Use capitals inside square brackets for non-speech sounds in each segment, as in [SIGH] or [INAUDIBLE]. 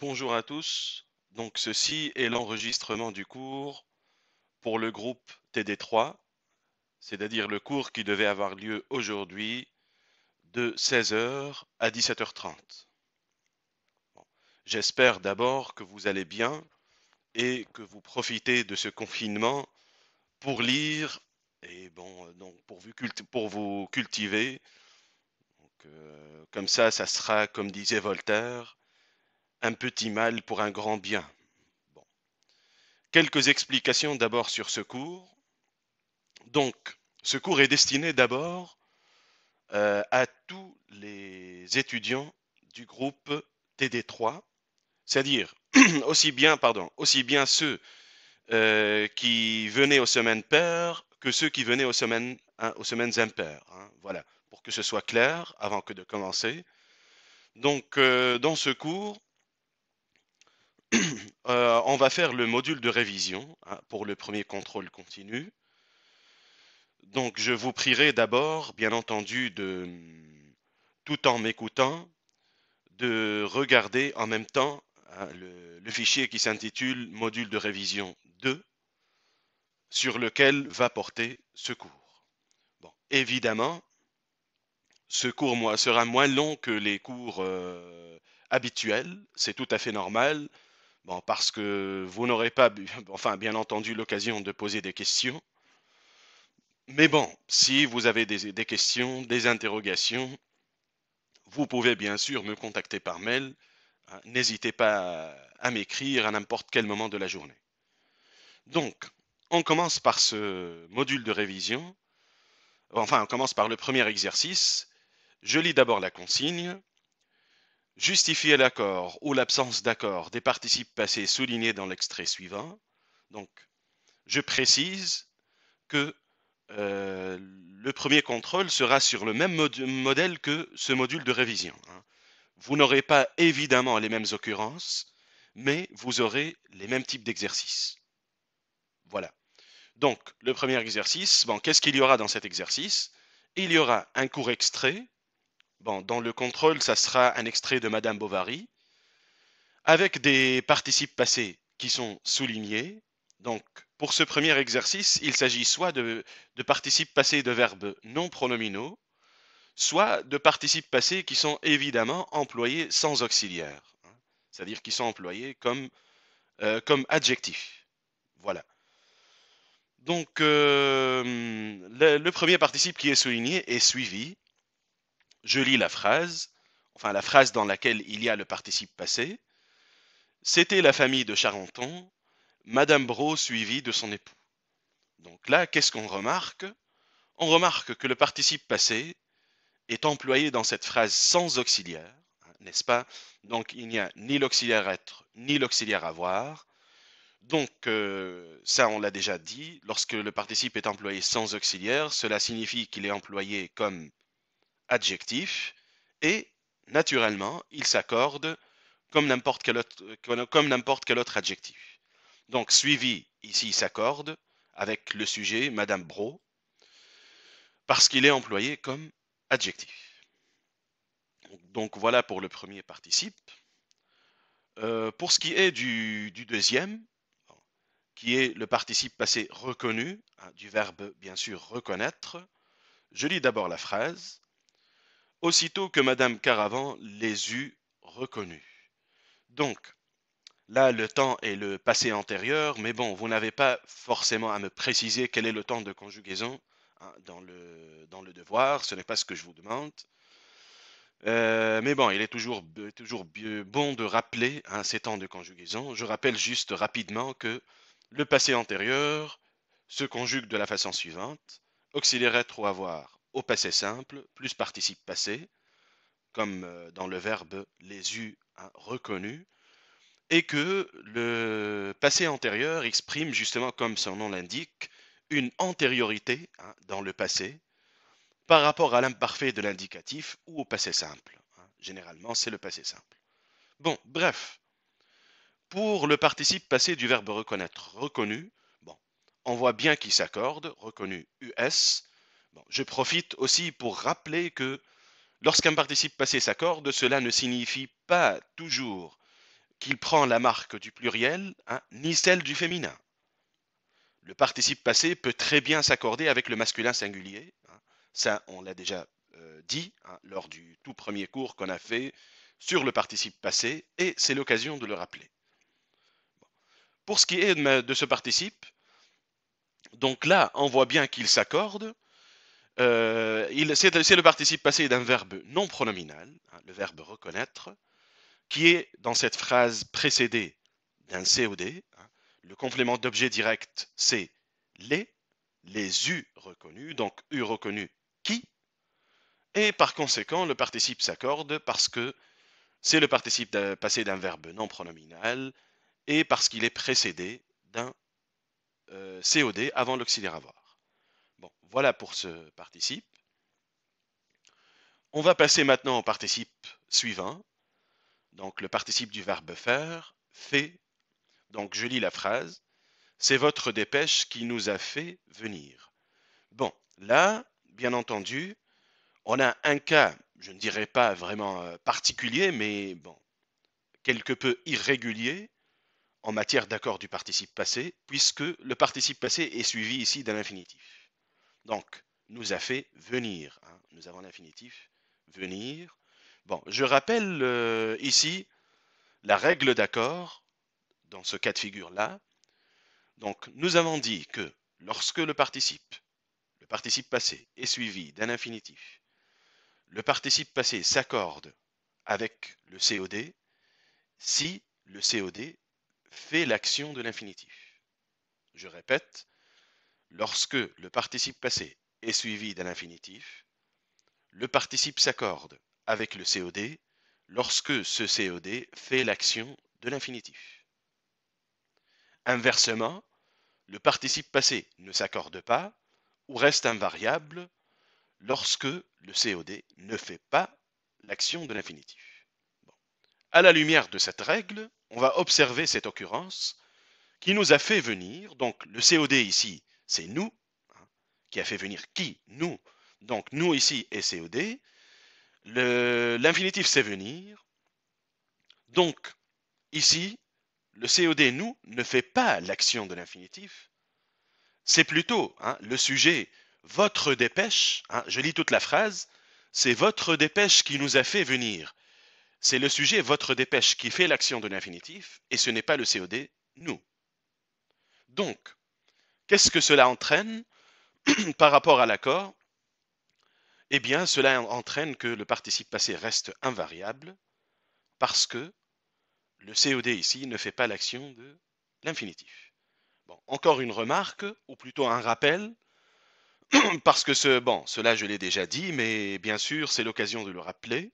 Bonjour à tous. Donc ceci est l'enregistrement du cours pour le groupe TD3, c'est-à-dire le cours qui devait avoir lieu aujourd'hui de 16h à 17h30. J'espère d'abord que vous allez bien et que vous profitez de ce confinement pour lire et bon, donc pour vous, cultiver. Euh, comme ça, ça sera, comme disait Voltaire, un petit mal pour un grand bien. Bon. Quelques explications d'abord sur ce cours. Donc, ce cours est destiné d'abord euh, à tous les étudiants du groupe TD3, c'est-à-dire [CLEARS THROAT] aussi bien, pardon, aussi bien ceux euh, qui venaient aux semaines paires que ceux qui venaient aux semaines, hein, aux semaines impaires. Hein. voilà, pour que ce soit clair avant que de commencer. Donc, euh, dans ce cours, euh, on va faire le module de révision hein, pour le premier contrôle continu. Donc, je vous prierai d'abord, bien entendu, de, tout en m'écoutant, de regarder en même temps hein, le, fichier qui s'intitule module de révision 2, sur lequel va porter ce cours. Bon, évidemment, ce cours moi, sera moins long que les cours euh, habituels, c'est tout à fait normal parce que vous n'aurez pas, [LAUGHS] enfin, bien entendu, l'occasion de poser des questions. Mais bon, si vous avez des, questions, des interrogations, vous pouvez bien sûr me contacter par mail. Euh, n'hésitez pas à m'écrire à n'importe quel moment de la journée. Donc, on commence par ce module de révision. Enfin, on commence par le premier exercice. Je lis d'abord la consigne. Justifier l'accord ou l'absence d'accord des participes passés soulignés dans l'extrait suivant. Donc, je précise que euh, le premier contrôle sera sur le même modèle que ce module de révision. Hein. Vous n'aurez pas évidemment les mêmes occurrences, mais vous aurez les mêmes types d'exercices. Voilà. Donc, le premier exercice, qu'est-ce qu'il y aura dans cet exercice Il y aura un court extrait Bon, dans le contrôle, ça sera un extrait de Madame Bovary, avec des participes passés qui sont soulignés. Donc, pour ce premier exercice, il s'agit soit de, participes passés de verbes non pronominaux, soit de participes passés qui sont évidemment employés sans auxiliaire, hein. c'est-à-dire qui sont employés comme, euh, adjectifs. Voilà. Donc, euh, le, premier participe qui est souligné est suivi je lis la phrase, enfin la phrase dans laquelle il y a le participe passé. C'était la famille de Charenton, Madame Brault suivie de son époux. Donc là, qu'est-ce qu'on remarque On remarque que le participe passé est employé dans cette phrase sans auxiliaire, hein, n'est-ce pas Donc il n'y a ni l'auxiliaire être, ni l'auxiliaire avoir. Donc, euh, ça on l'a déjà dit, lorsque le participe est employé sans auxiliaire, cela signifie qu'il est employé comme adjectif, et naturellement, il s'accorde comme n'importe quel, quel autre adjectif. Donc suivi, ici, s'accorde avec le sujet Madame Bro, parce qu'il est employé comme adjectif. Donc voilà pour le premier participe. Euh, pour ce qui est du, deuxième, qui est le participe passé reconnu, hein, du verbe bien sûr reconnaître, je lis d'abord la phrase aussitôt que Madame Caravan les eut reconnus. Donc, là, le temps est le passé antérieur, mais bon, vous n'avez pas forcément à me préciser quel est le temps de conjugaison hein, dans, le, devoir, ce n'est pas ce que je vous demande. Euh, mais bon, il est toujours, toujours bon de rappeler hein, ces temps de conjugaison. Je rappelle juste rapidement que le passé antérieur se conjugue de la façon suivante. Auxiliaire ou avoir au passé simple plus participe passé, comme euh, dans le verbe les u hein, » reconnus, et que le passé antérieur exprime justement, comme son nom l'indique, une antériorité hein, dans le passé par rapport à l'imparfait de l'indicatif ou au passé simple. Hein. Généralement, c'est le passé simple. Bon, bref. Pour le participe passé du verbe reconnaître, reconnu, bon, on voit bien qu'il s'accorde, reconnu US, je profite aussi pour rappeler que lorsqu'un participe passé s'accorde, cela ne signifie pas toujours qu'il prend la marque du pluriel, hein, ni celle du féminin. Le participe passé peut très bien s'accorder avec le masculin singulier. Hein. Ça, on l'a déjà euh, dit hein, lors du tout premier cours qu'on a fait sur le participe passé, et c'est l'occasion de le rappeler. Pour ce qui est de ce participe, donc là, on voit bien qu'il s'accorde, euh, c'est le participe passé d'un verbe non pronominal, hein, le verbe reconnaître, qui est dans cette phrase précédé d'un COD. Hein, le complément d'objet direct, c'est les, les U reconnus, donc U reconnu qui, et par conséquent, le participe s'accorde parce que c'est le participe passé d'un verbe non pronominal et parce qu'il est précédé d'un euh, COD avant l'auxiliaire avoir. Voilà pour ce participe. On va passer maintenant au participe suivant. Donc le participe du verbe faire, fait. Donc je lis la phrase. C'est votre dépêche qui nous a fait venir. Bon, là, bien entendu, on a un cas, je ne dirais pas vraiment euh, particulier, mais bon, quelque peu irrégulier en matière d'accord du participe passé, puisque le participe passé est suivi ici d'un infinitif. Donc, nous a fait venir. Hein. Nous avons l'infinitif venir. Bon, je rappelle euh, ici la règle d'accord dans ce cas de figure-là. Donc, nous avons dit que lorsque le participe, le participe passé, est suivi d'un infinitif, le participe passé s'accorde avec le COD si le COD fait l'action de l'infinitif. Je répète, Lorsque le participe passé est suivi d'un infinitif, le participe s'accorde avec le COD lorsque ce COD fait l'action de l'infinitif. Inversement, le participe passé ne s'accorde pas ou reste invariable lorsque le COD ne fait pas l'action de l'infinitif. À la lumière de cette règle, on va observer cette occurrence qui nous a fait venir, donc le COD ici, c'est nous, hein, qui a fait venir qui Nous. Donc nous ici et COD. L'infinitif c'est venir. Donc ici, le COD nous ne fait pas l'action de l'infinitif. C'est plutôt hein, le sujet, votre dépêche, hein, je lis toute la phrase, c'est votre dépêche qui nous a fait venir. C'est le sujet, votre dépêche, qui fait l'action de l'infinitif, et ce n'est pas le COD, nous. Donc, Qu'est-ce que cela entraîne [CLEARS THROAT] par rapport à l'accord Eh bien, cela entraîne que le participe passé reste invariable parce que le COD ici ne fait pas l'action de l'infinitif. Bon, encore une remarque, ou plutôt un rappel, [CLEARS THROAT] parce que ce, bon, cela je l'ai déjà dit, mais bien sûr c'est l'occasion de le rappeler.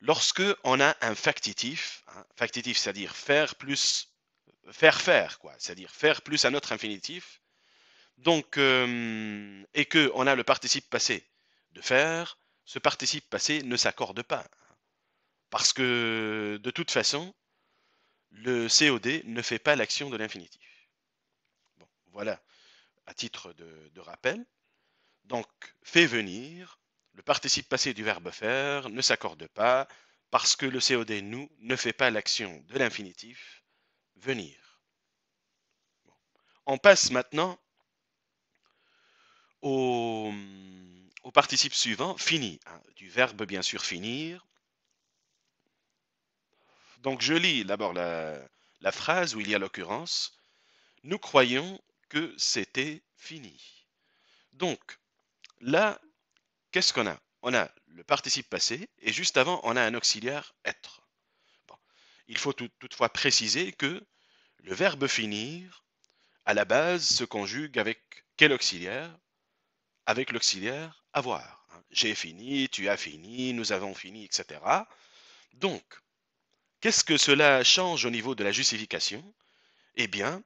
Lorsque on a un factitif, hein, factitif c'est-à-dire faire plus faire faire, quoi. C'est-à-dire faire plus un autre infinitif. Donc, euh, et qu'on a le participe passé de faire, ce participe passé ne s'accorde pas. Parce que, de toute façon, le COD ne fait pas l'action de l'infinitif. voilà, à titre de, de rappel. Donc, fait venir, le participe passé du verbe faire ne s'accorde pas parce que le COD nous ne fait pas l'action de l'infinitif venir on passe maintenant au, participe suivant, fini, hein, du verbe bien sûr finir. Donc je lis d'abord la, phrase où il y a l'occurrence. Nous croyons que c'était fini. Donc là, qu'est-ce qu'on a On a le participe passé et juste avant, on a un auxiliaire être. Il faut toutefois préciser que le verbe finir à la base, se conjugue avec quel auxiliaire Avec l'auxiliaire avoir. J'ai fini, tu as fini, nous avons fini, etc. Donc, qu'est-ce que cela change au niveau de la justification Eh bien,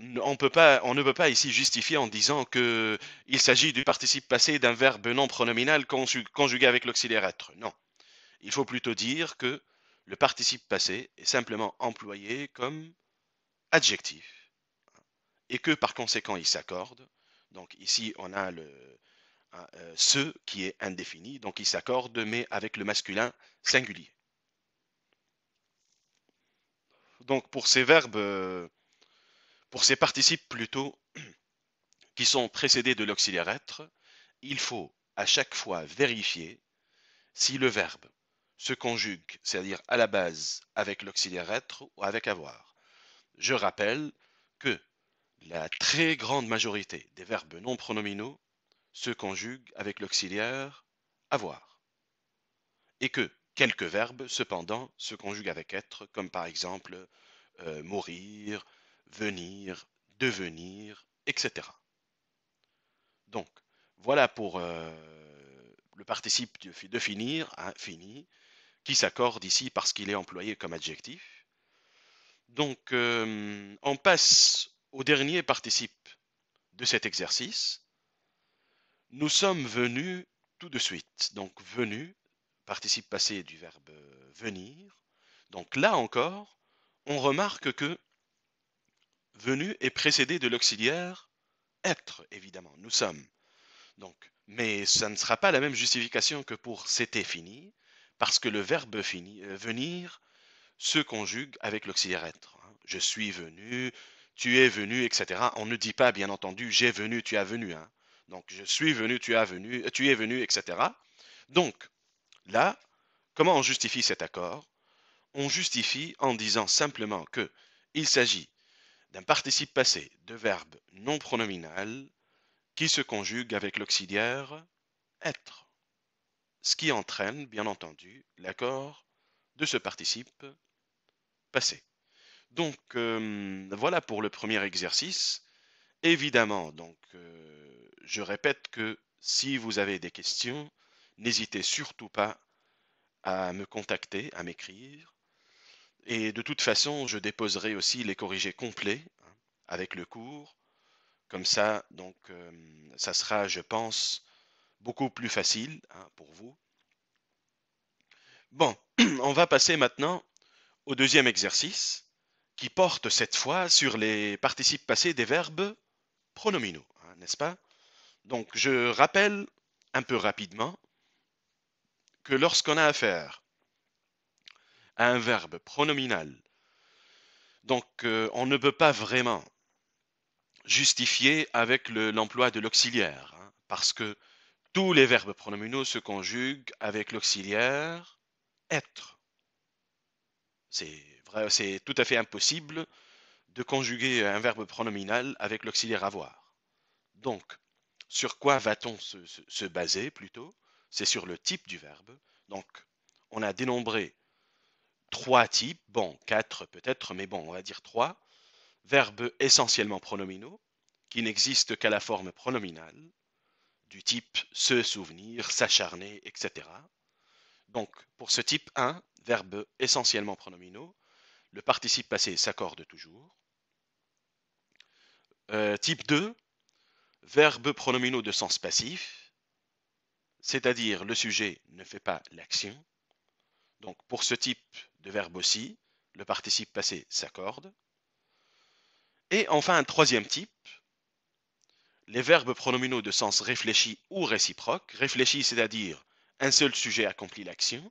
on, on, ne peut pas ici justifier en disant qu'il s'agit du participe passé d'un verbe non pronominal conjugué avec l'auxiliaire être. Non. Il faut plutôt dire que le participe passé est simplement employé comme adjectif et que par conséquent il s'accordent. Donc ici on a le euh, ce qui est indéfini, donc il s'accorde mais avec le masculin singulier. Donc pour ces verbes, euh, pour ces participes plutôt [CLEARS THROAT] qui sont précédés de l'auxiliaire être, il faut à chaque fois vérifier si le verbe se conjugue, c'est-à-dire à la base avec l'auxiliaire être ou avec avoir je rappelle que la très grande majorité des verbes non pronominaux se conjuguent avec l'auxiliaire avoir et que quelques verbes, cependant, se conjuguent avec être, comme par exemple euh, mourir, venir, devenir, etc. Donc, voilà pour euh, le participe de, finir, hein, qui s'accorde ici parce qu'il est employé comme adjectif. Donc, euh, on passe au dernier participe de cet exercice. Nous sommes venus tout de suite. Donc, venus, participe passé du verbe venir. Donc là encore, on remarque que venu est précédé de l'auxiliaire être, évidemment, nous sommes. Donc, mais ça ne sera pas la même justification que pour c'était fini, parce que le verbe euh, venir se conjugue avec l'auxiliaire être. Hein. Je suis venu, tu es venu, etc. On ne dit pas, bien entendu, j'ai venu, tu as venu. Hein. Donc, je suis venu, tu as venu, tu es venu, etc. Donc, là, comment on justifie cet accord On justifie en disant simplement que il s'agit d'un participe passé de verbe non pronominal qui se conjugue avec l'auxiliaire être, ce qui entraîne, bien entendu, l'accord de ce participe passer. Donc euh, voilà pour le premier exercice. Évidemment, donc euh, je répète que si vous avez des questions, n'hésitez surtout pas à me contacter, à m'écrire. Et de toute façon, je déposerai aussi les corrigés complets hein, avec le cours. Comme ça, donc euh, ça sera, je pense, beaucoup plus facile hein, pour vous. Bon, [CLEARS THROAT] on va passer maintenant au deuxième exercice, qui porte cette fois sur les participes passés des verbes pronominaux, hein, n'est-ce pas Donc je rappelle un peu rapidement que lorsqu'on a affaire à un verbe pronominal, donc euh, on ne peut pas vraiment justifier avec l'emploi de l'auxiliaire, hein, parce que tous les verbes pronominaux se conjuguent avec l'auxiliaire être. C'est tout à fait impossible de conjuguer un verbe pronominal avec l'auxiliaire avoir. Donc, sur quoi va-t-on se, baser plutôt C'est sur le type du verbe. Donc, on a dénombré trois types, bon, quatre peut-être, mais bon, on va dire trois, verbes essentiellement pronominaux, qui n'existent qu'à la forme pronominale, du type se souvenir, s'acharner, etc. Donc, pour ce type 1, verbes essentiellement pronominaux. Le participe passé s'accorde toujours. Euh, type 2, verbes pronominaux de sens passif, c'est-à-dire le sujet ne fait pas l'action. Donc pour ce type de verbe aussi, le participe passé s'accorde. Et enfin un troisième type, les verbes pronominaux de sens réfléchi ou réciproque. Réfléchi, c'est-à-dire un seul sujet accomplit l'action.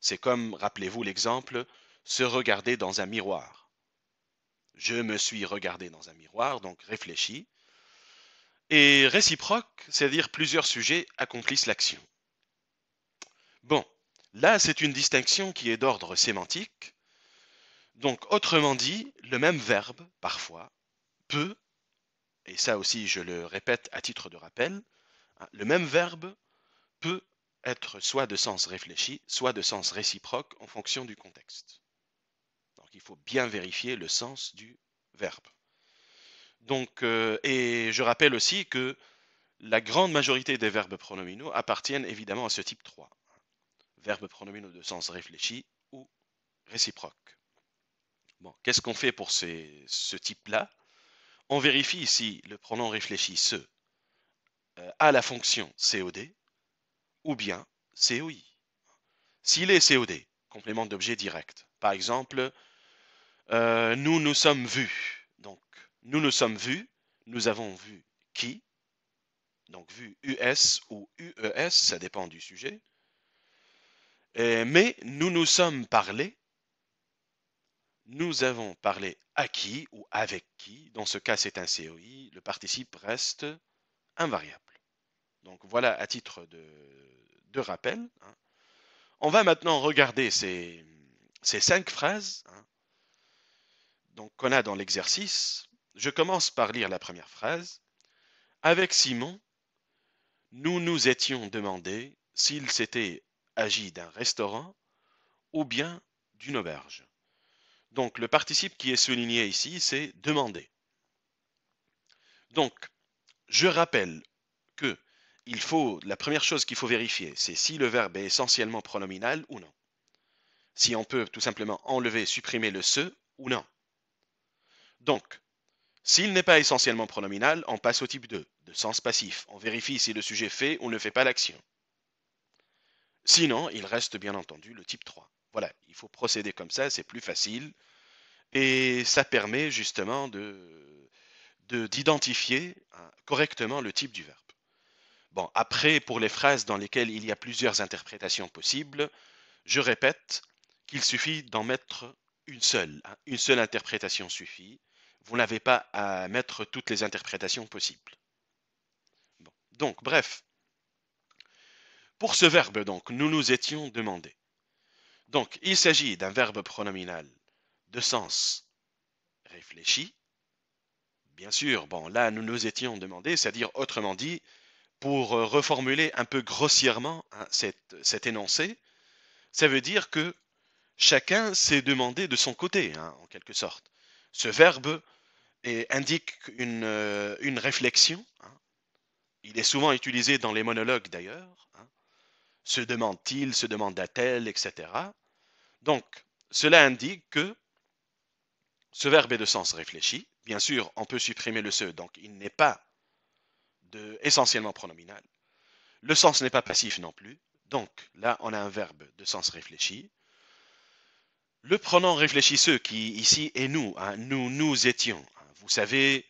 C'est comme, rappelez-vous l'exemple, se regarder dans un miroir. Je me suis regardé dans un miroir, donc réfléchi. Et réciproque, c'est-à-dire plusieurs sujets accomplissent l'action. Bon, là c'est une distinction qui est d'ordre sémantique. Donc autrement dit, le même verbe, parfois, peut, et ça aussi je le répète à titre de rappel, hein, le même verbe peut être soit de sens réfléchi, soit de sens réciproque en fonction du contexte. Donc il faut bien vérifier le sens du verbe. Euh, et je rappelle aussi que la grande majorité des verbes pronominaux appartiennent évidemment à ce type 3. Verbes pronominaux de sens réfléchi ou réciproque. Bon, qu'est-ce qu'on fait pour ce type-là On vérifie si le pronom réfléchi se euh, » a la fonction COD ou bien COI. S'il est COD, complément d'objet direct, par exemple, euh, nous nous sommes vus. Donc, nous nous sommes vus, nous avons vu qui, donc vu US ou UES, ça dépend du sujet. Euh, mais nous nous sommes parlés, nous avons parlé à qui ou avec qui, dans ce cas c'est un COI, le participe reste invariable. Donc voilà à titre de, rappel. Hein. On va maintenant regarder ces, cinq phrases hein, qu'on a dans l'exercice. Je commence par lire la première phrase. Avec Simon, nous nous étions demandé s'il s'était agi d'un restaurant ou bien d'une auberge. Donc le participe qui est souligné ici, c'est demander. Donc, je rappelle faut, la première chose qu'il faut vérifier, c'est si le verbe est essentiellement pronominal ou non. Si on peut tout simplement enlever, supprimer le "se" ou non. Donc, s'il n'est pas essentiellement pronominal, on passe au type 2, de sens passif. On vérifie si le sujet fait ou ne fait pas l'action. Sinon, il reste bien entendu le type 3. Voilà, il faut procéder comme ça, c'est plus facile. Et ça permet justement de, d'identifier hein, correctement le type du verbe. Bon, après, pour les phrases dans lesquelles il y a plusieurs interprétations possibles, je répète qu'il suffit d'en mettre une seule. Hein. Une seule interprétation suffit. Vous n'avez pas à mettre toutes les interprétations possibles. Bon. Donc, bref. Pour ce verbe, donc, nous nous étions demandés. Donc, il s'agit d'un verbe pronominal de sens réfléchi. Bien sûr, bon, là, nous nous étions demandés, c'est-à-dire, autrement dit, pour euh, reformuler un peu grossièrement hein, cet, énoncé, ça veut dire que chacun s'est demandé de son côté, hein, en quelque sorte. Ce verbe indique une, euh, réflexion. Hein. Il est souvent utilisé dans les monologues d'ailleurs. Se demande-t-il, se demande t elle etc. Donc, cela indique que ce verbe est de sens réfléchi. Bien sûr, on peut supprimer le se, donc il n'est pas essentiellement pronominal. Le sens n'est pas passif non plus. Donc là, on a un verbe de sens réfléchi. Le pronom réfléchisseux qui ici est nous, hein, nous, nous étions. Vous savez,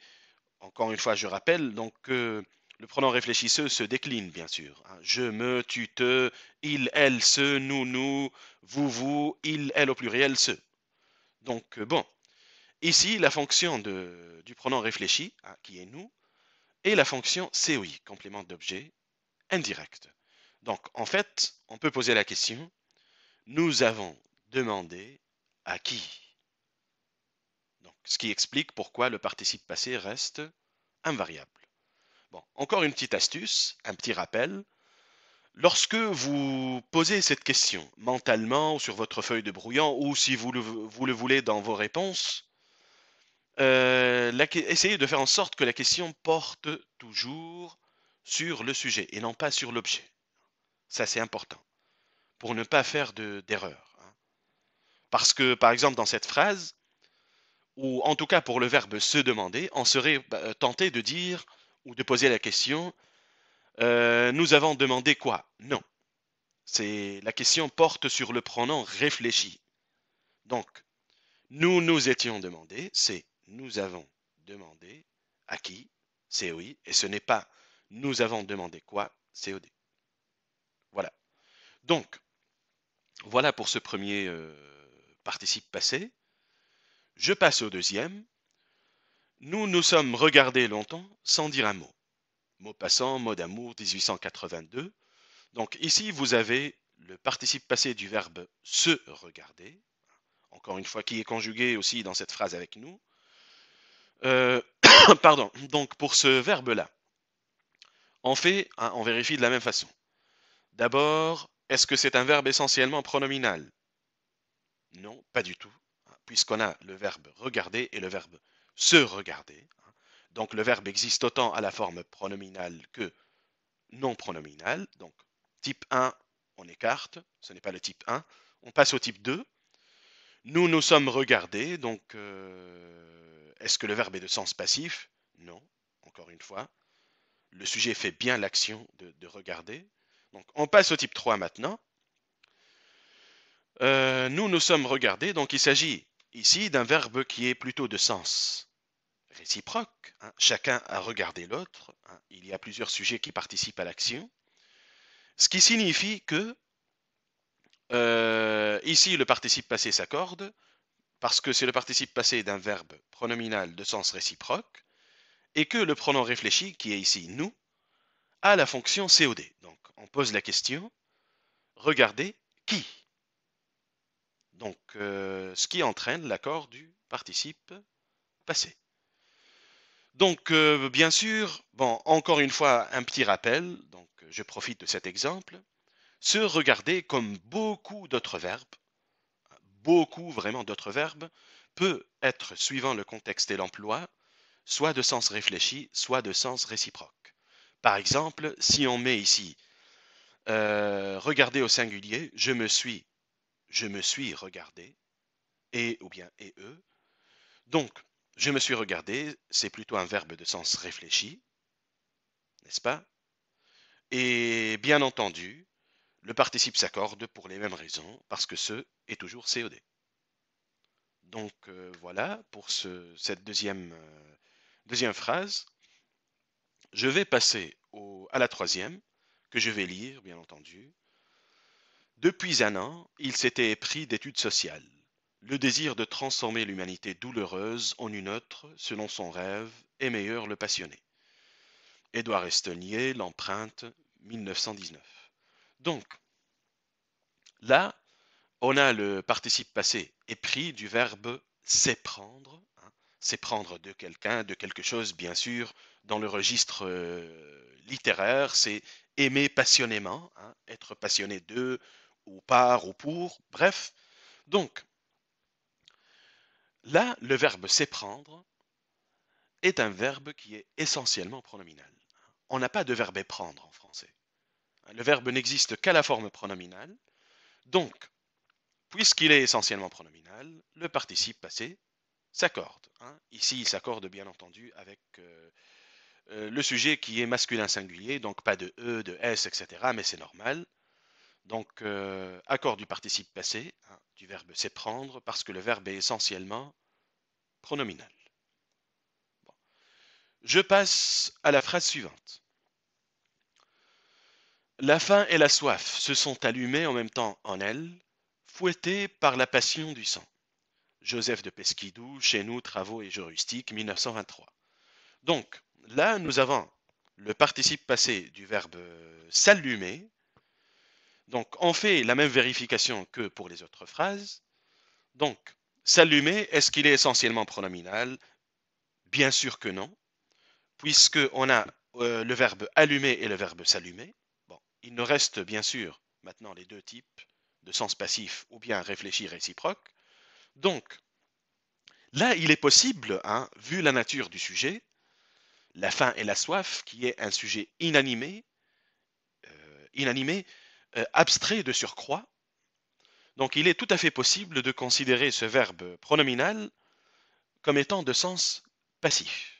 encore une fois, je rappelle, donc le pronom réfléchisseux se décline, bien sûr. Hein. je, me, tu, te, il, elle, ce, nous, nous, vous, vous, il, elle au pluriel, ce. Donc, euh, bon. Ici, la fonction du pronom réfléchi, hein, qui est nous, et la fonction COI, complément d'objet indirect. Donc, en fait, on peut poser la question, nous avons demandé à qui Donc, ce qui explique pourquoi le participe passé reste invariable. Bon, encore une petite astuce, un petit rappel. Lorsque vous posez cette question mentalement ou sur votre feuille de brouillon ou si vous le voulez dans vos réponses, euh, essayer de faire en sorte que la question porte toujours sur le sujet et non pas sur l'objet. Ça, c'est important pour ne pas faire d'erreur. Hein. Parce que, par exemple, dans cette phrase, ou en tout cas pour le verbe se demander, on serait bah, euh, tenté de dire ou de poser la question euh, Nous avons demandé quoi Non. La question porte sur le pronom réfléchi. Donc, nous nous étions demandés », c'est nous avons demandé à qui COI, et ce n'est pas nous avons demandé quoi COD. Voilà. Donc, voilà pour ce premier euh, participe passé. Je passe au deuxième. Nous nous sommes regardés longtemps sans dire un mot. Mot passant, mot d'amour, 1882. Donc ici, vous avez le participe passé du verbe se regarder, encore une fois qui est conjugué aussi dans cette phrase avec nous. Euh, [COUGHS] pardon, donc pour ce verbe-là, on fait, on vérifie de la même façon. D'abord, est-ce que c'est un verbe essentiellement pronominal Non, pas du tout, hein, puisqu'on a le verbe regarder et le verbe se regarder. Hein. Donc le verbe existe autant à la forme pronominale que non pronominale. Donc type 1, on écarte, ce n'est pas le type 1. On passe au type 2, nous nous sommes regardés, donc euh, est-ce que le verbe est de sens passif Non, encore une fois. Le sujet fait bien l'action de, regarder. Donc on passe au type 3 maintenant. Euh, nous nous sommes regardés, donc il s'agit ici d'un verbe qui est plutôt de sens réciproque. Hein. Chacun a regardé l'autre. Hein. Il y a plusieurs sujets qui participent à l'action. Ce qui signifie que euh, ici, le participe passé s'accorde parce que c'est le participe passé d'un verbe pronominal de sens réciproque et que le pronom réfléchi, qui est ici nous, a la fonction COD. Donc, on pose la question, regardez qui Donc, euh, ce qui entraîne l'accord du participe passé. Donc, euh, bien sûr, bon, encore une fois, un petit rappel, donc je profite de cet exemple se regarder comme beaucoup d'autres verbes, beaucoup vraiment d'autres verbes, peut être, suivant le contexte et l'emploi, soit de sens réfléchi, soit de sens réciproque. Par exemple, si on met ici euh, regarder au singulier, je me suis, je me suis regardé, et ou bien et eux. Donc, je me suis regardé, c'est plutôt un verbe de sens réfléchi, n'est-ce pas Et bien entendu, le participe s'accorde pour les mêmes raisons, parce que ce est toujours COD. Donc euh, voilà pour cette deuxième, euh, deuxième, phrase. Je vais passer à la troisième, que je vais lire, bien entendu. Depuis un an, il s'était épris d'études sociales. Le désir de transformer l'humanité douloureuse en une autre, selon son rêve, est meilleur le passionné. Édouard Estonier, L'empreinte, 1919. Donc, là, on a le participe passé épris du verbe s'éprendre. Hein, s'éprendre de quelqu'un, de quelque chose, bien sûr, dans le registre euh, littéraire, c'est aimer passionnément, hein, être passionné de, ou par, ou pour, bref. Donc, là, le verbe s'éprendre est un verbe qui est essentiellement pronominal. On n'a pas de verbe éprendre en français. Bah, le verbe n'existe qu'à la forme pronominale. Donc, puisqu'il est essentiellement pronominal, le participe passé s'accorde. Hein. Ici, il s'accorde bien entendu avec euh, euh, le sujet qui est masculin singulier, donc pas de E, de S, etc., mais c'est normal. Donc, euh, accord du participe passé, hein, du verbe s'éprendre, parce que le verbe est essentiellement pronominal. Je passe à la phrase suivante. La faim et la soif se sont allumées en même temps en elle, fouettées par la passion du sang. Joseph de Pesquidou, chez nous, Travaux et juristiques, 1923. Donc, là, nous avons le participe passé du verbe s'allumer. Donc, on fait la même vérification que pour les autres phrases. Donc, s'allumer, est-ce qu'il est essentiellement pronominal Bien sûr que non, puisqu'on a euh, le verbe allumer et le verbe s'allumer. Il nous reste bien sûr maintenant les deux types de sens passif ou bien réfléchi réciproque. Donc, là, il est possible, hein, vu la nature du sujet, la faim et la soif, qui est un sujet inanimé, euh, inanimé, euh, abstrait de surcroît. Donc, il est tout à fait possible de considérer ce verbe pronominal comme étant de sens passif.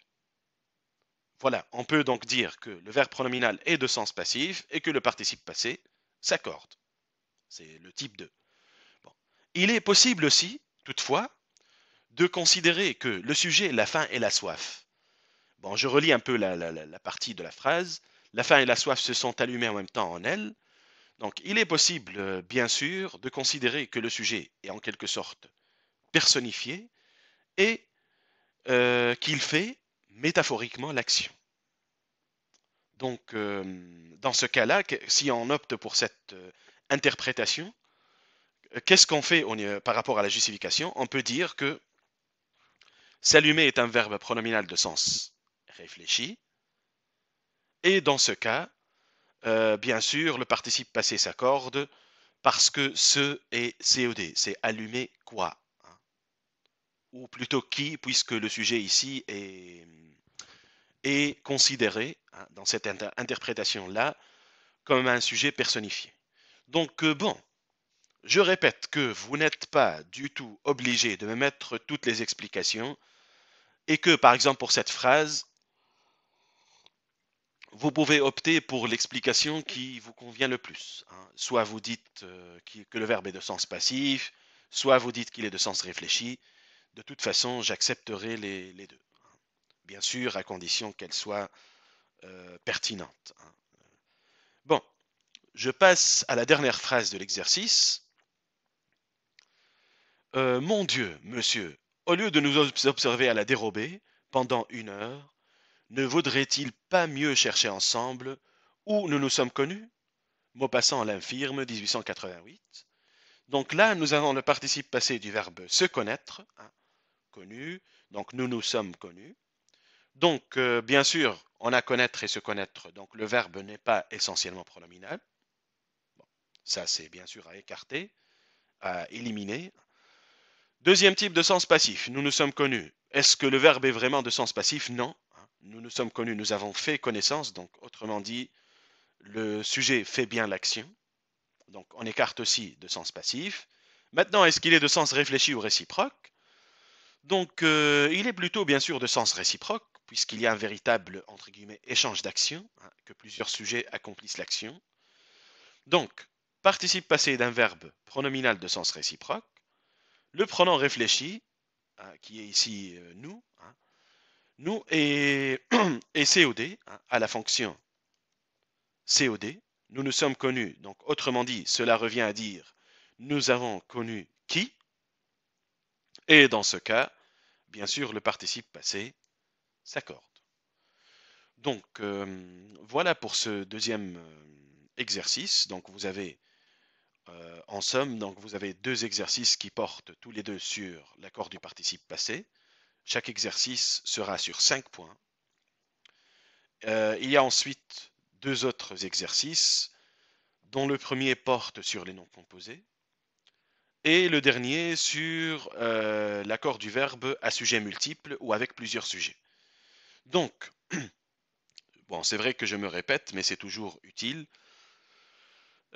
Voilà, on peut donc dire que le verbe pronominal est de sens passif et que le participe passé s'accorde. C'est le type 2. Il est possible aussi, toutefois, de considérer que le sujet, la faim et la soif. Bon, je relis un peu la, partie de la phrase. La faim et la soif se sont allumées en même temps en elle. Donc, il est possible, euh, bien sûr, de considérer que le sujet est en quelque sorte personnifié et euh, qu'il fait métaphoriquement l'action. Donc, euh, dans ce cas-là, si on opte pour cette euh, interprétation, euh, qu'est-ce qu'on fait par rapport à la justification On peut dire que s'allumer est un verbe pronominal de sens réfléchi. Et dans ce cas, bien sûr, le participe passé s'accorde parce que ce est COD, c'est allumer quoi hein? Ou plutôt qui, puisque le sujet ici est est considéré, hein, dans cette interprétation-là, comme un sujet personnifié. Donc, euh, bon, je répète que vous n'êtes pas du tout obligé de me mettre toutes les explications et que, par exemple, pour cette phrase, vous pouvez opter pour l'explication qui vous convient le plus. Hein. Soit vous dites euh, que le verbe est de sens passif, soit vous dites qu'il est de sens réfléchi. De toute façon, j'accepterai les deux bien sûr à condition qu'elle soit euh, pertinente. Hein. Bon, je passe à la dernière phrase de l'exercice. Euh, mon Dieu, monsieur, au lieu de nous observer à la dérobée pendant une heure, ne vaudrait-il pas mieux chercher ensemble où nous nous sommes connus à l'infirme, 1888. Donc là, nous avons le participe passé du verbe se connaître, hein, connu, donc nous nous sommes connus. Donc, euh, bien sûr, on a connaître et se connaître, donc le verbe n'est pas essentiellement pronominal. ça, c'est bien sûr à écarter, à éliminer. Deuxième type de sens passif, nous nous sommes connus. Est-ce que le verbe est vraiment de sens passif Non. Hein. Nous nous sommes connus, nous avons fait connaissance, donc autrement dit, le sujet fait bien l'action. Donc on écarte aussi de sens passif. Maintenant, est-ce qu'il est de sens réfléchi ou réciproque Donc euh, il est plutôt bien sûr de sens réciproque, puisqu'il y a un véritable entre guillemets, échange d'actions, hein, que plusieurs sujets accomplissent l'action. Donc, participe passé d'un verbe pronominal de sens réciproque, le pronom réfléchi, hein, qui est ici euh, nous, hein, nous et COD, [CLEARS THROAT] à la fonction COD, nous nous sommes connus. Donc, autrement dit, cela revient à dire nous avons connu qui. Et dans ce cas, bien sûr, le participe passé S'accorde. Donc euh, voilà pour ce deuxième euh, exercice. Donc vous avez euh, en somme, donc vous avez deux exercices qui portent tous les deux sur l'accord du participe passé. Chaque exercice sera sur cinq points. il y a ensuite deux autres exercices, dont le premier porte sur les noms composés et le dernier sur l'accord du verbe à sujet multiple ou avec plusieurs sujets. Donc, [CLEARS THROAT] bon, c'est vrai que je me répète, mais c'est toujours utile.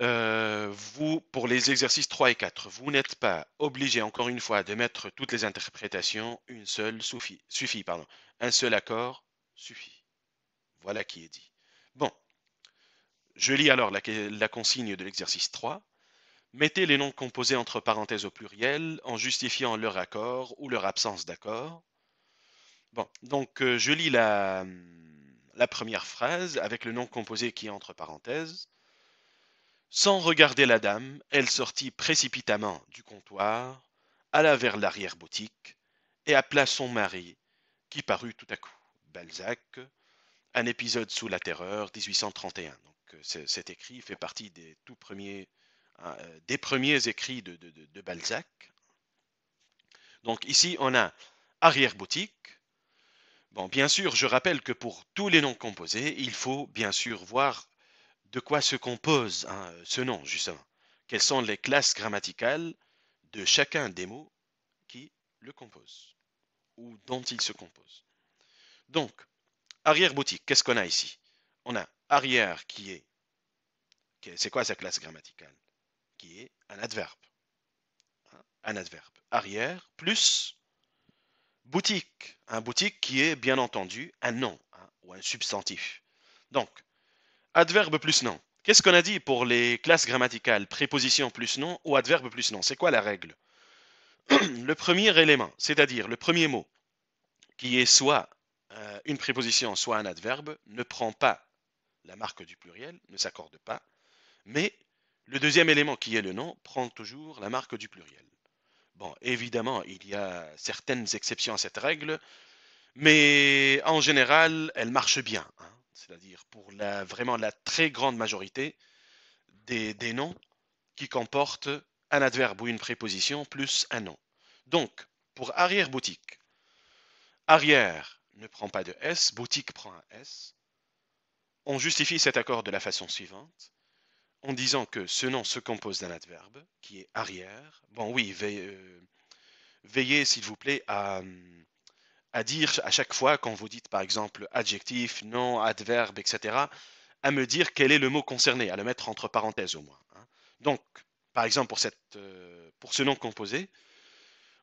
Euh, vous, pour les exercices 3 et 4, vous n'êtes pas obligé, encore une fois, de mettre toutes les interprétations. Une seule suffit. suffit pardon. Un seul accord suffit. Voilà qui est dit. Bon. Je lis alors la, la consigne de l'exercice 3. Mettez les noms composés entre parenthèses au pluriel en justifiant leur accord ou leur absence d'accord. Bon, donc euh, je lis hum, la, première phrase avec le nom composé qui est entre parenthèses. Sans regarder la dame, elle sortit précipitamment du comptoir, alla vers l'arrière-boutique et appela son mari, qui parut tout à coup. Balzac, un épisode sous la terreur, 1831. Donc euh, cet écrit fait partie des tout premiers, hein, euh, des premiers écrits de, de Balzac. Donc ici, on a arrière-boutique, Bon, bien sûr, je rappelle que pour tous les noms composés, il faut bien sûr voir de quoi se compose hein, ce nom, justement. Quelles sont les classes grammaticales de chacun des mots qui le composent ou dont il se compose. Donc, arrière-boutique, qu'est-ce qu'on a ici On a arrière qui est... C'est quoi sa classe grammaticale Qui est un adverbe. Hein, un adverbe. Arrière plus Boutique, un boutique qui est bien entendu un nom hein, ou un substantif. Donc, adverbe plus nom. Qu'est-ce qu'on a dit pour les classes grammaticales Préposition plus nom ou adverbe plus nom C'est quoi la règle [CLEARS THROAT] Le premier élément, c'est-à-dire le premier mot, qui est soit euh, une préposition, soit un adverbe, ne prend pas la marque du pluriel, ne s'accorde pas, mais le deuxième élément qui est le nom prend toujours la marque du pluriel. Bon, évidemment, il y a certaines exceptions à cette règle, mais en général, elle marche bien. Hein. C'est-à-dire pour la, vraiment la très grande majorité des noms qui comportent un adverbe ou une préposition plus un nom. Donc, pour arrière-boutique, arrière ne prend pas de S, boutique prend un S. On justifie cet accord de la façon suivante en disant que ce nom se compose d'un adverbe qui est arrière. Bon, oui, euh, veillez, s'il vous plaît, à, dire à chaque fois quand vous dites par exemple adjectif, nom, adverbe, etc., à me dire quel est le mot concerné, à le mettre entre parenthèses au moins. Hein. Donc, par exemple, pour, euh, pour ce nom composé,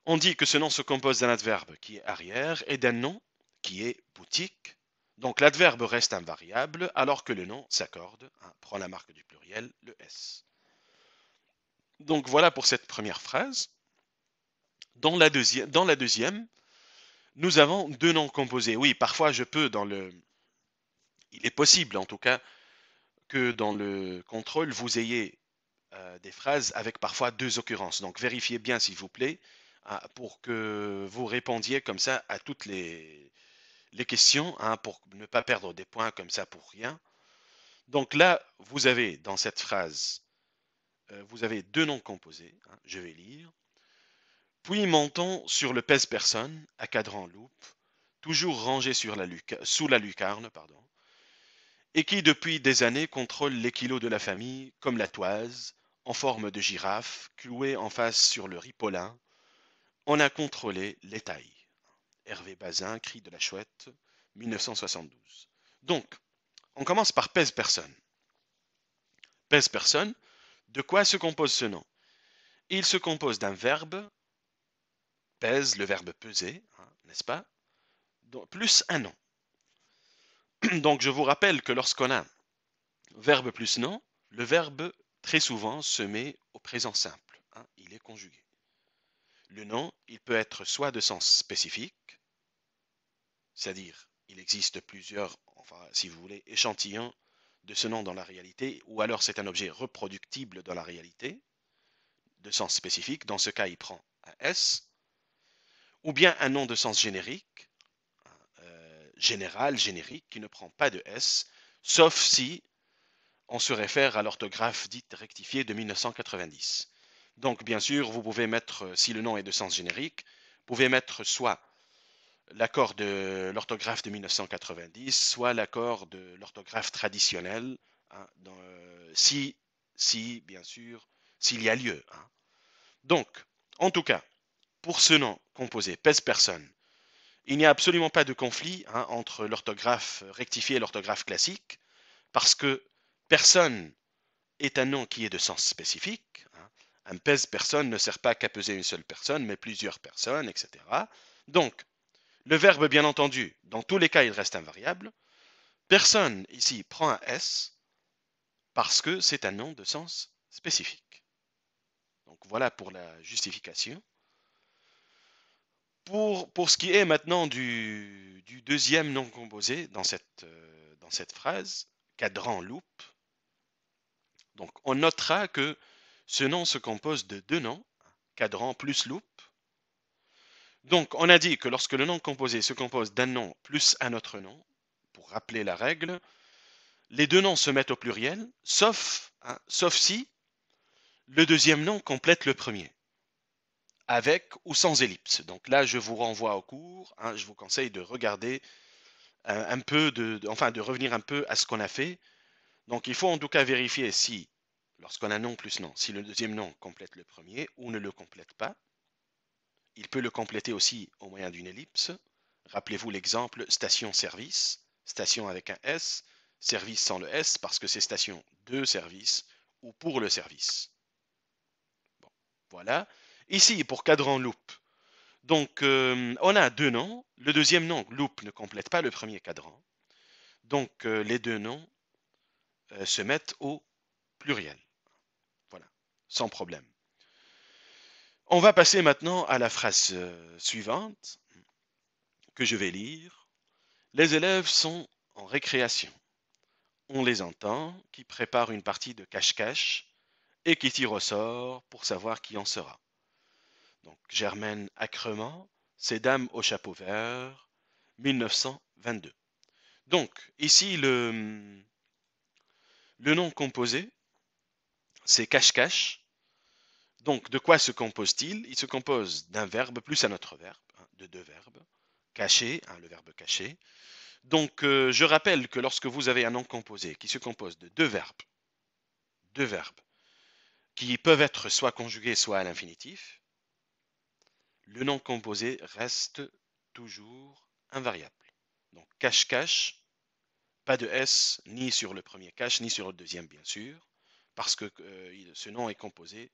on dit que ce nom se compose d'un adverbe qui est arrière et d'un nom qui est boutique donc l'adverbe reste invariable alors que le nom s'accorde, hein, prend la marque du pluriel, le S. Donc voilà pour cette première phrase. Dans la, deuxième, nous avons deux noms composés. Oui, parfois je peux dans le... Il est possible en tout cas que dans le contrôle, vous ayez euh, des phrases avec parfois deux occurrences. Donc vérifiez bien s'il vous plaît hein, pour que vous répondiez comme ça à toutes les les questions hein, pour ne pas perdre des points comme ça pour rien. Donc là, vous avez dans cette phrase, euh, vous avez deux noms composés. Hein, je vais lire. Puis montons sur le pèse-personne à cadran loupe, toujours rangé sur la sous la lucarne, pardon, et qui depuis des années contrôle les kilos de la famille comme la toise, en forme de girafe, clouée en face sur le ripolin. On a contrôlé les tailles. Hervé Bazin, Cri de la Chouette, 1972. Donc, on commence par Pèse Personne. Pèse Personne, de quoi se compose ce nom Il se compose d'un verbe, pèse, le verbe peser, hein, n'est-ce pas Plus un nom. [CLEARS THROAT] Donc, je vous rappelle que lorsqu'on a verbe plus nom, le verbe très souvent se met au présent simple. Hein, il est conjugué. Le nom, il peut être soit de sens spécifique, c'est-à-dire, il existe plusieurs, enfin, si vous voulez, échantillons de ce nom dans la réalité, ou alors c'est un objet reproductible dans la réalité, de sens spécifique, dans ce cas il prend un S, ou bien un nom de sens générique, euh, général, générique, qui ne prend pas de S, sauf si on se réfère à l'orthographe dite rectifiée de 1990. Donc bien sûr, vous pouvez mettre, si le nom est de sens générique, vous pouvez mettre soit l'accord de l'orthographe de 1990, soit l'accord de l'orthographe traditionnelle, hein, euh, si, bien sûr, s'il y a lieu. Hein. Donc, en tout cas, pour ce nom composé pèse personne, il n'y a absolument pas de conflit hein, entre l'orthographe rectifiée et l'orthographe classique, parce que personne est un nom qui est de sens spécifique. Un pèse personne ne sert pas qu'à peser une seule personne, mais plusieurs personnes, etc. Donc, le verbe, bien entendu, dans tous les cas, il reste invariable. Personne ici prend un S parce que c'est un nom de sens spécifique. Donc voilà pour la justification. Pour, pour ce qui est maintenant du, deuxième nom composé dans cette, euh, dans cette phrase, cadran loupe, donc on notera que ce nom se compose de deux noms, cadran plus loupe, donc, on a dit que lorsque le nom composé se compose d'un nom plus un autre nom, pour rappeler la règle, les deux noms se mettent au pluriel, sauf, si le deuxième nom complète le premier, avec ou sans ellipse. Donc là, je vous renvoie au cours, hein, je vous conseille de regarder euh, un peu, enfin de revenir un peu à ce qu'on a fait. Donc il faut en tout cas vérifier si, lorsqu'on a nom plus nom, si le deuxième nom complète le premier ou ne le complète pas. Il peut le compléter aussi au moyen d'une ellipse. Rappelez-vous l'exemple station-service, station avec un S, service sans le S parce que c'est station de service ou pour le service. voilà. Ici, pour cadran loop. Donc, euh, on a deux noms. Le deuxième nom, loop, ne complète pas le premier cadran. Donc, euh, les deux noms euh, se mettent au pluriel. Voilà, sans problème. On va passer maintenant à la phrase euh, suivante que je vais lire. Les élèves sont en récréation. On les entend qui préparent une partie de cache-cache et qui au ressort pour savoir qui en sera. Donc Germaine Acrement, ces dames au chapeau vert, 1922. Donc ici le, le nom composé, c'est cache-cache donc, de quoi se compose-t-il Il se compose d'un verbe plus un autre verbe, hein, de deux verbes, caché, hein, le verbe caché. Donc, euh, je rappelle que lorsque vous avez un nom composé qui se compose de deux verbes, deux verbes, qui peuvent être soit conjugués, soit à l'infinitif, le nom composé reste toujours invariable. Donc, cache-cache, pas de S ni sur le premier cache, ni sur le deuxième, bien sûr, parce que euh, ce nom est composé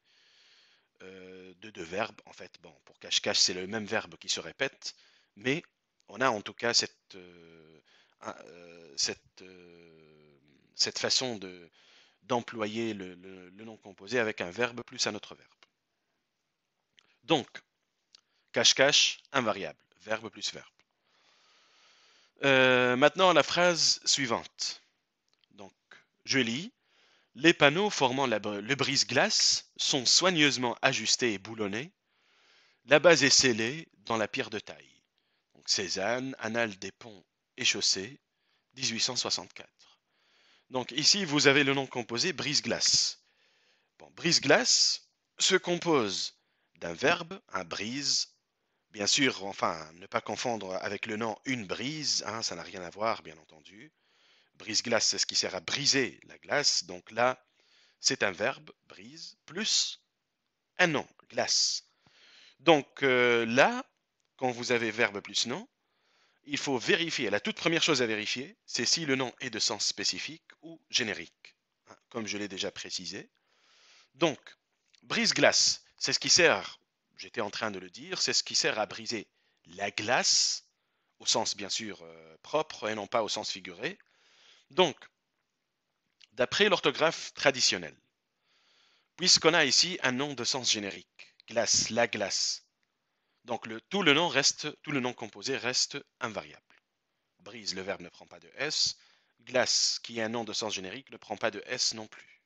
euh, de deux verbes. En fait, bon, pour cache-cache, c'est le même verbe qui se répète, mais on a en tout cas cette, euh, euh, cette, façon de, d'employer le, nom composé avec un verbe plus un autre verbe. Donc, cache-cache, invariable, verbe plus verbe. maintenant, la phrase suivante. Donc, je lis, les panneaux formant le brise-glace sont soigneusement ajustés et boulonnés. La base est scellée dans la pierre de taille. Donc Cézanne, Annales des Ponts et Chaussées, 1864. Donc ici, vous avez le nom composé brise-glace. Bon, brise-glace se compose d'un verbe, un brise, bien sûr, enfin, ne pas confondre avec le nom une brise, hein, ça n'a rien à voir, bien entendu. Brise-glace, c'est ce qui sert à briser la glace. Donc là, c'est un verbe, brise, plus un nom, glace. Donc euh, là, quand vous avez verbe plus nom, il faut vérifier. La toute première chose à vérifier, c'est si le nom est de sens spécifique ou générique, hein, comme je l'ai déjà précisé. Donc, brise-glace, c'est ce qui sert, j'étais en train de le dire, c'est ce qui sert à briser la glace, au sens bien sûr euh, propre et non pas au sens figuré, donc, d'après l'orthographe traditionnelle, puisqu'on a ici un nom de sens générique, glace, la glace, donc tout, le nom reste, tout le nom composé reste invariable. Brise, le verbe ne prend pas de S. Glace, qui est un nom de sens générique, ne prend pas de S non plus.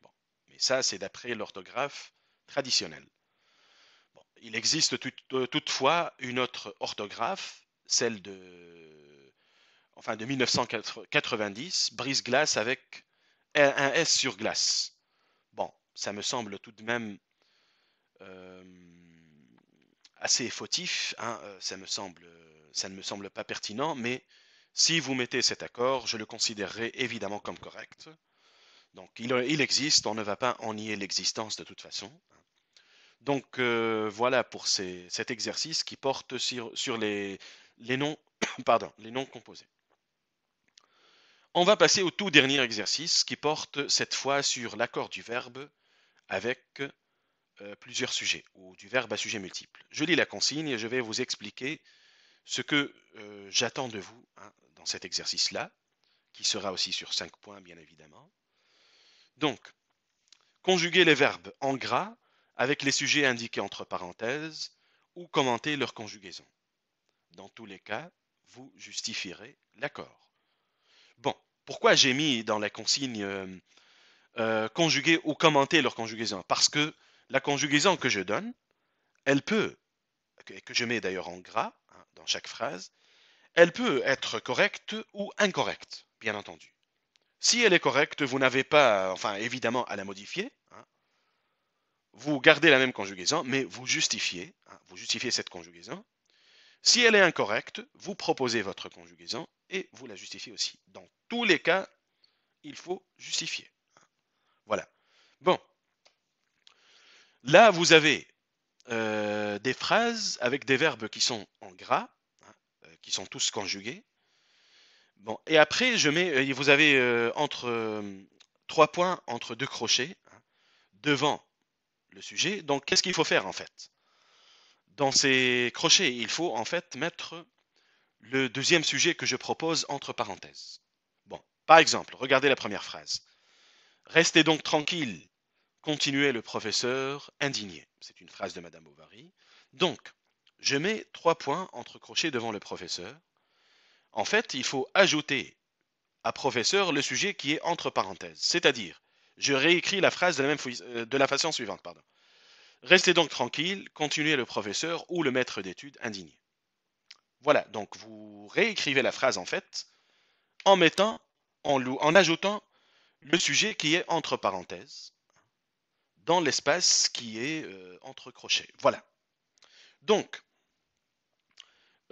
Bon. Mais ça, c'est d'après l'orthographe traditionnelle. Il existe euh, toutefois une autre orthographe, celle de enfin de 1990, brise-glace avec un S sur glace. Bon, ça me semble tout de même euh, assez fautif, hein, euh, ça, ne me semble pas pertinent, mais si vous mettez cet accord, je le considérerai évidemment comme correct. Donc il, existe, on ne va pas en nier l'existence de toute façon. Donc euh, voilà pour cet exercice qui porte sur, les noms [COUGHS] pardon, les noms composés. On va passer au tout dernier exercice qui porte cette fois sur l'accord du verbe avec euh, plusieurs sujets ou du verbe à sujet multiple. Je lis la consigne et je vais vous expliquer ce que euh, j'attends de vous hein, dans cet exercice-là, qui sera aussi sur cinq points bien évidemment. Donc, conjuguer les verbes en gras avec les sujets indiqués entre parenthèses ou commenter leur conjugaison. Dans tous les cas, vous justifierez l'accord. Bon, pourquoi j'ai mis dans la consigne euh, euh, conjuguer ou commenter leur conjugaison Parce que la conjugaison que je donne, elle peut, que, que je mets d'ailleurs en gras hein, dans chaque phrase, elle peut être correcte ou incorrecte, bien entendu. Si elle est correcte, vous n'avez pas, enfin évidemment, à la modifier. Hein. vous gardez la même conjugaison, mais vous justifiez, hein, vous justifiez cette conjugaison. Si elle est incorrecte, vous proposez votre conjugaison et vous la justifiez aussi. Dans tous les cas, il faut justifier. Voilà. Bon. Là, vous avez euh, des phrases avec des verbes qui sont en gras, hein, euh, qui sont tous conjugués. Bon, et après, je mets, euh, vous avez entre trois points entre deux crochets hein, devant le sujet. Donc, qu'est-ce qu'il faut faire en fait dans ces crochets, il faut en fait mettre le deuxième sujet que je propose entre parenthèses. Bon, par exemple, regardez la première phrase. Restez donc tranquille, continuait le professeur indigné. C'est une phrase de Madame Bovary. Donc, je mets trois points entre crochets devant le professeur. En fait, il faut ajouter à professeur le sujet qui est entre parenthèses, c'est-à-dire je réécris la phrase de la, euh, de la façon suivante. Pardon. Restez donc tranquille, continuez le professeur ou le maître d'études indigné. Voilà, donc vous réécrivez la phrase en fait en mettant, en, ajoutant le sujet qui est entre parenthèses dans l'espace qui est euh, entre crochets. Voilà. Donc,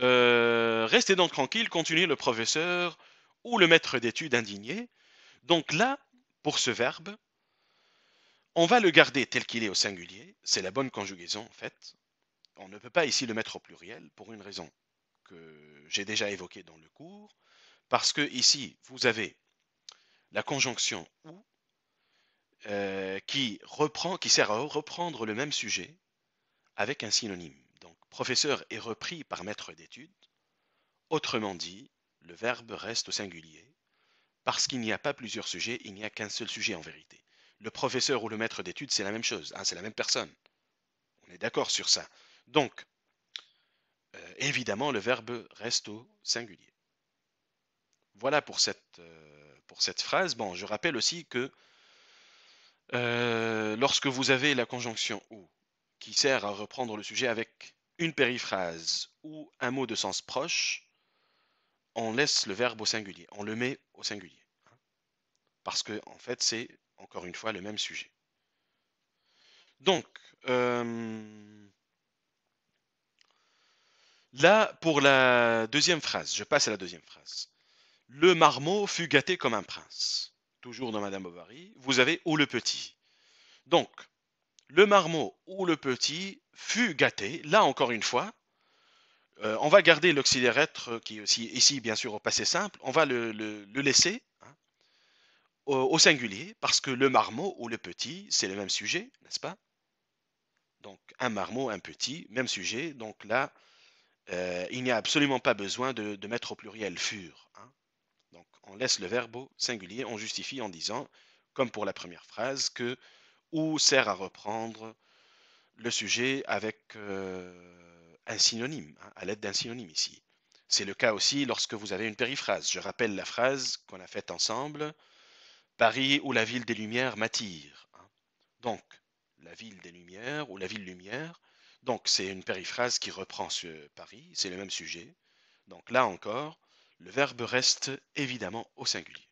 euh, restez donc tranquille, continuez le professeur ou le maître d'études indigné. Donc là, pour ce verbe, on va le garder tel qu'il est au singulier, c'est la bonne conjugaison en fait. On ne peut pas ici le mettre au pluriel pour une raison que j'ai déjà évoquée dans le cours, parce que ici vous avez la conjonction ou euh, qui reprend, qui sert à reprendre le même sujet avec un synonyme. Donc professeur est repris par maître d'études. Autrement dit, le verbe reste au singulier parce qu'il n'y a pas plusieurs sujets, il n'y a qu'un seul sujet en vérité. Le professeur ou le maître d'études, c'est la même chose, hein, c'est la même personne. On est d'accord sur ça. Donc, euh, évidemment, le verbe reste au singulier. Voilà pour cette, euh, pour cette phrase. Bon, je rappelle aussi que euh, lorsque vous avez la conjonction ou qui sert à reprendre le sujet avec une périphrase ou un mot de sens proche, on laisse le verbe au singulier, on le met au singulier. Parce que, en fait, c'est encore une fois, le même sujet. Donc, euh, là, pour la deuxième phrase, je passe à la deuxième phrase. Le marmot fut gâté comme un prince. Toujours dans Madame Bovary, vous avez ou le petit. Donc, le marmot ou le petit fut gâté. Là, encore une fois, euh, on va garder l'auxiliaire être, qui est aussi ici, bien sûr, au passé simple. On va le laisser au, singulier, parce que le marmot ou le petit, c'est le même sujet, n'est-ce pas Donc un marmot, un petit, même sujet. Donc là, euh, il n'y a absolument pas besoin de, mettre au pluriel fur. Hein. Donc on laisse le verbe au singulier, on justifie en disant, comme pour la première phrase, que ou sert à reprendre le sujet avec euh, un synonyme, hein, à l'aide d'un synonyme ici. C'est le cas aussi lorsque vous avez une périphrase. Je rappelle la phrase qu'on a faite ensemble. Paris ou la ville des Lumières m'attire. Hein. Donc, la ville des Lumières ou la ville Lumière, donc c'est une périphrase qui reprend ce Paris, c'est le même sujet. Donc là encore, le verbe reste évidemment au singulier.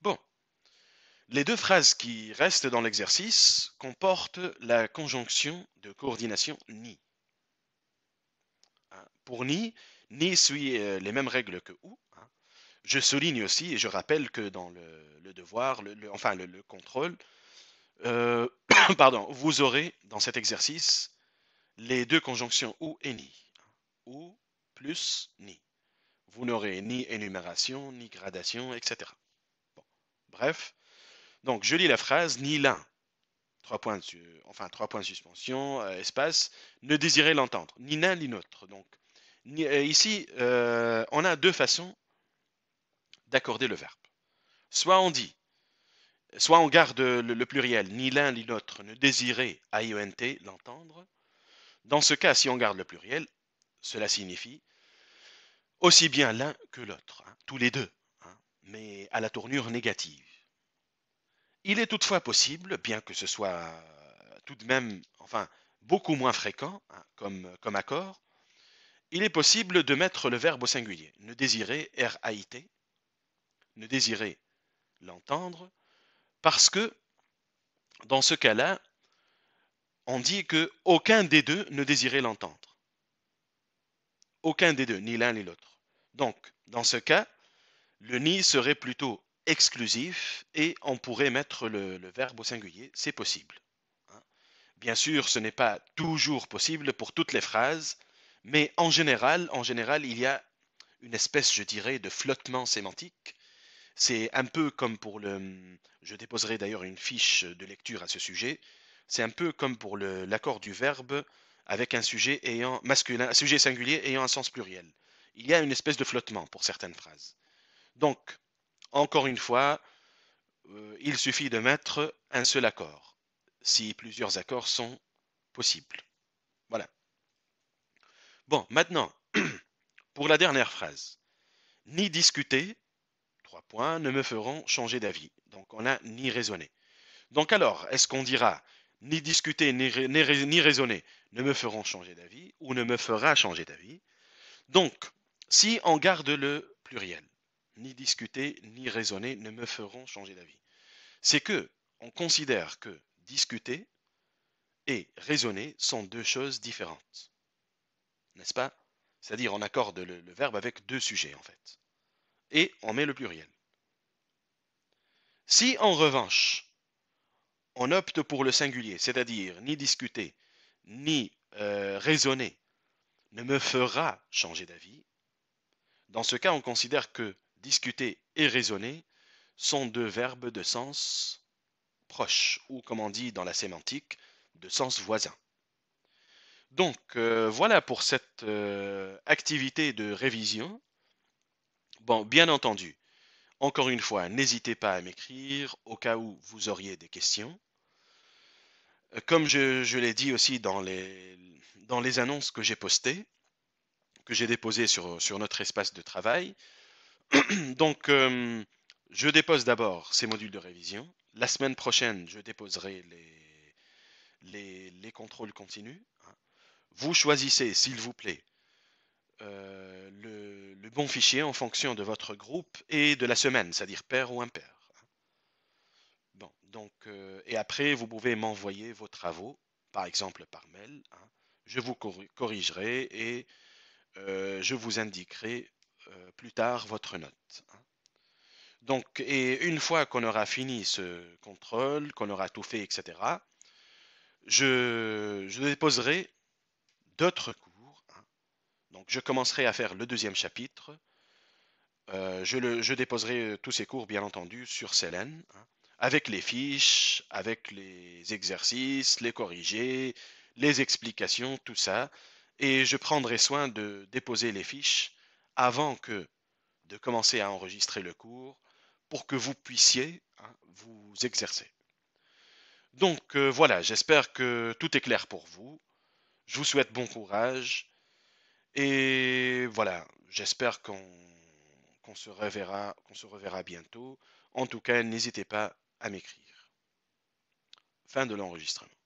Bon. Les deux phrases qui restent dans l'exercice comportent la conjonction de coordination ni. Hein, pour ni, ni suit euh, les mêmes règles que ou, je souligne aussi et je rappelle que dans le, devoir, le, enfin le, contrôle, euh, [CLEARS THROAT] pardon, vous aurez dans cet exercice les deux conjonctions ou et ni, ou plus ni. Vous n'aurez ni énumération, ni gradation, etc. Bon. Bref, donc je lis la phrase ni l'un, trois points, enfin trois points de suspension, euh, espace, ne désirez l'entendre, ni l'un ni l'autre. Donc ni, euh, ici, on a deux façons d'accorder le verbe. Soit on dit, soit on garde le, pluriel, ni l'un ni l'autre ne désirait A-I-O-N-T, l'entendre. Dans ce cas, si on garde le pluriel, cela signifie aussi bien l'un que l'autre, hein, tous les deux, hein, mais à la tournure négative. Il est toutefois possible, bien que ce soit tout de même, enfin, beaucoup moins fréquent hein, comme, comme accord, il est possible de mettre le verbe au singulier, ne désirer, t ne désirait l'entendre, parce que dans ce cas-là, on dit que aucun des deux ne désirait l'entendre. Aucun des deux, ni l'un ni l'autre. Donc, dans ce cas, le ni serait plutôt exclusif et on pourrait mettre le, le verbe au singulier, c'est possible. Hein. Bien sûr, ce n'est pas toujours possible pour toutes les phrases, mais en général, en général, il y a une espèce, je dirais, de flottement sémantique c'est un peu comme pour le. Je déposerai d'ailleurs une fiche de lecture à ce sujet. C'est un peu comme pour l'accord du verbe avec un sujet ayant masculin, un sujet singulier ayant un sens pluriel. Il y a une espèce de flottement pour certaines phrases. Donc, encore une fois, euh, il suffit de mettre un seul accord, si plusieurs accords sont possibles. Voilà. Bon, maintenant, [CLEARS THROAT] pour la dernière phrase, ni discuter, points ne me feront changer d'avis. Donc on n'a ni raisonné. Donc alors, est-ce qu'on dira ni discuter ni, raisonner ne me feront changer d'avis ou ne me fera changer d'avis Donc, si on garde le pluriel, ni discuter ni raisonner ne me feront changer d'avis, c'est que on considère que discuter et raisonner sont deux choses différentes. N'est-ce pas C'est-à-dire on accorde le verbe avec deux sujets en fait et on met le pluriel. Si en revanche, on opte pour le singulier, c'est-à-dire ni discuter, ni euh, raisonner, ne me fera changer d'avis, dans ce cas, on considère que discuter et raisonner sont deux verbes de sens proches, ou comme on dit dans la sémantique, de sens voisin. Donc euh, voilà pour cette euh, activité de révision. Bon, bien entendu, encore une fois, n'hésitez pas à m'écrire au cas où vous auriez des questions. Euh, comme je, l'ai dit aussi dans les, annonces que j'ai postées, que j'ai déposées sur, notre espace de travail, [CLEARS THROAT] donc euh, je dépose d'abord ces modules de révision. La semaine prochaine, je déposerai les contrôles continus. Vous choisissez, s'il vous plaît, euh, le, bon fichier en fonction de votre groupe et de la semaine, c'est-à-dire pair ou impair. Bon, donc, euh, et après, vous pouvez m'envoyer vos travaux, par exemple par mail. Hein. Je vous corrigerai et euh, je vous indiquerai plus tard votre note. Hein. Donc, et une fois qu'on aura fini ce contrôle, qu'on aura tout fait, etc., je, je déposerai d'autres donc je commencerai à faire le deuxième chapitre. Euh, je, déposerai euh, tous ces cours, bien entendu, sur Selene, hein, avec les fiches, avec les exercices, les corrigés, les explications, tout ça. Et je prendrai soin de déposer les fiches avant que de commencer à enregistrer le cours pour que vous puissiez hein, vous exercer. Donc euh, voilà, j'espère que tout est clair pour vous. Je vous souhaite bon courage et voilà, j'espère qu'on se, reverra, se reverra bientôt. En tout cas, n'hésitez pas à m'écrire. Fin de l'enregistrement.